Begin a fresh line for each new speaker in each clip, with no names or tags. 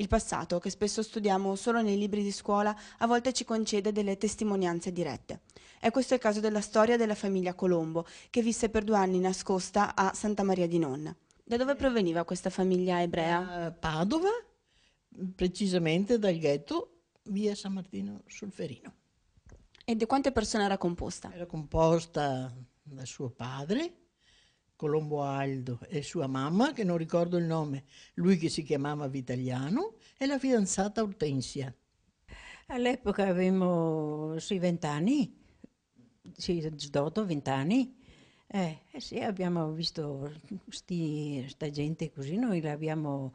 Il passato, che spesso studiamo solo nei libri di scuola, a volte ci concede delle testimonianze dirette. E questo è il caso della storia della famiglia Colombo, che visse per due anni nascosta a Santa Maria di Nonna. Da dove proveniva questa famiglia ebrea?
Padova, precisamente dal ghetto via San Martino sul Ferino.
E di quante persone era composta? Era
composta da suo padre, Colombo Aldo e sua mamma, che non ricordo il nome, lui che si
chiamava Vitaliano, e la fidanzata Ortensia. All'epoca avevamo sui vent'anni, sì, 18, 20 anni. Eh, eh sì, abbiamo visto questa gente così, noi l'abbiamo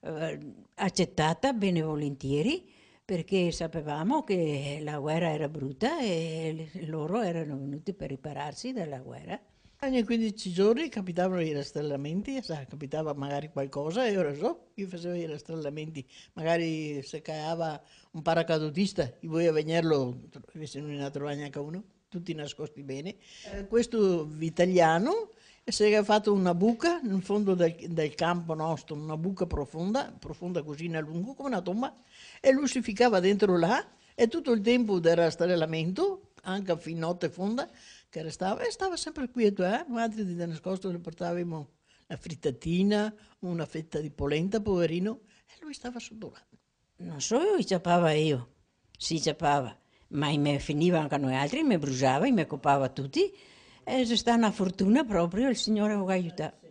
eh, accettata bene volentieri perché sapevamo che la guerra era brutta e loro erano venuti per ripararsi dalla guerra.
Ogni 15 giorni capitavano i rastrellamenti, capitava magari qualcosa e ora so, io facevo i rastrellamenti, magari se cava un paracadutista, io voglio venirlo, se non ne trovava neanche uno, tutti nascosti bene. Eh, questo italiano si era fatto una buca nel fondo del, del, campo nostro, una buca profonda, profonda così in a lungo come una tomba, e lui si ficava dentro là e tutto il tempo del rastrellamento anche a notte fonda, che restava e stava sempre quieto. Eh? altri di nascosto le portavamo la frittatina, una fetta di polenta,
poverino,
e lui stava sudorando.
Non solo inciappava io, si inciappava, ma mi finiva anche noi altri, mi bruciava, mi copava tutti. E c'è stata una fortuna proprio, il Signore lo aiutato.